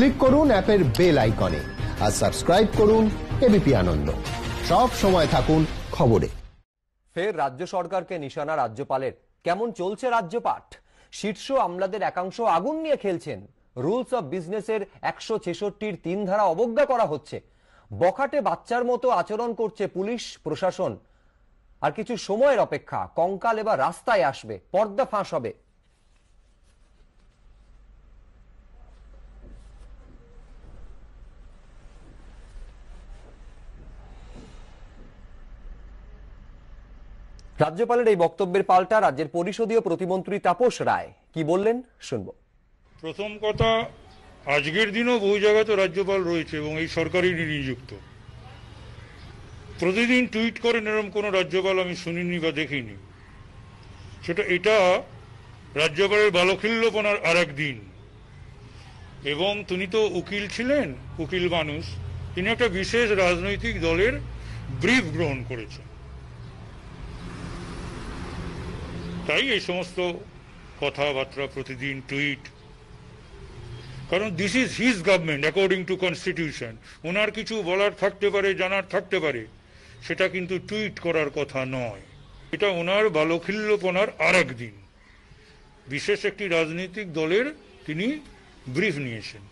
click করুন অ্যাপের bell আইকনে আর সাবস্ক্রাইব করুন এবিপি আনন্দ সব সময় থাকুন খবরে ফের রাজ্য সরকারকে নিশানা রাজ্যপালের কেমন চলছে রাজ্যপাঠ শীর্ষ আমলাদের একাংশ আগুন নিয়ে খেলছেন রুলস অব বিজনেসের একশো ছেষট্টির তিন ধারা অবজ্ঞা করা হচ্ছে বখাটে বাচ্চার মতো আচরণ করছে পুলিশ প্রশাসন আর কিছু সময়ের অপেক্ষা কঙ্কাল এবার রাস্তায় আসবে পর্দা ফাঁস হবে রাজ্যপালের এই বক্তব্যের পাল্টা রাজ্যের পরিষদীয় প্রতিমন্ত্রী তাপস রায় কি বললেন শুনব প্রথম কথা আজকের দিনও বহু জায়গাতে রাজ্যপাল রয়েছে এবং এই সরকারই নিযুক্ত প্রতিদিন টুইট করেন এরম কোনো রাজ্যপাল আমি শুনিনি বা দেখিনি সেটা এটা রাজ্যপালের বালখিল্যপনার আর দিন এবং তিনি তো উকিল ছিলেন উকিল মানুষ তিনি একটা বিশেষ রাজনৈতিক দলের ব্রিফ গ্রহণ করেছেন তাই এই সমস্ত কথাবার্তা প্রতিদিন টুইট কারণ this is his government according to constitution ওনার কিছু বলার থাকতে পারে জানার থাকতে পারে সেটা কিন্তু টুইট করার কথা নয় এটা ওনার বালখিল্যপনার আর দিন বিশেষ একটি রাজনৈতিক দলের তিনি ব্রিফ নিয়েছেন